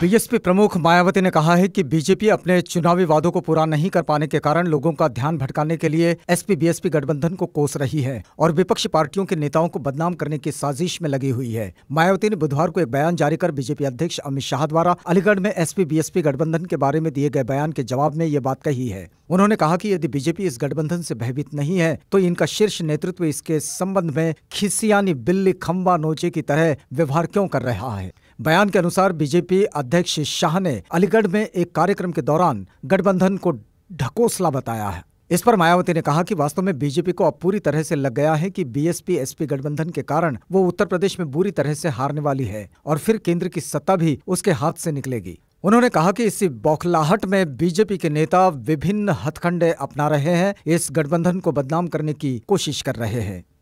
BSP प्रमुख मायावती ने कहा है कि बीजेपी अपने चुनावी वादों को पूरा नहीं कर पाने के कारण लोगों का ध्यान भटकाने के लिए एसपी बीएसपी गठबंधन को कोस रही है और विपक्षी पार्टियों के नेताओं को बदनाम करने की साजिश में लगी हुई है मायावती ने बुधवार को एक बयान जारी कर बीजेपी अध्यक्ष अमित शाह द्वारा अलीगढ़ में एसपी पी गठबंधन के बारे में दिए गए बयान के जवाब में ये बात कही है उन्होंने कहा कि यदि बीजेपी इस गठबंधन से भयभीत नहीं है तो इनका शीर्ष नेतृत्व इसके संबंध में खिसियानी बिल्ली खम्बा नोचे की तरह व्यवहार क्यों कर रहा है बयान के अनुसार बीजेपी अध्यक्ष शाह ने अलीगढ़ में एक कार्यक्रम के दौरान गठबंधन को ढकोसला बताया है इस पर मायावती ने कहा कि वास्तव में बीजेपी को अब पूरी तरह से लग गया है कि बीएसपी एसपी गठबंधन के कारण वो उत्तर प्रदेश में बुरी तरह से हारने वाली है और फिर केंद्र की सत्ता भी उसके हाथ से निकलेगी उन्होंने कहा कि इसी बौखलाहट में बीजेपी के नेता विभिन्न हथकंडे अपना रहे हैं इस गठबंधन को बदनाम करने की कोशिश कर रहे हैं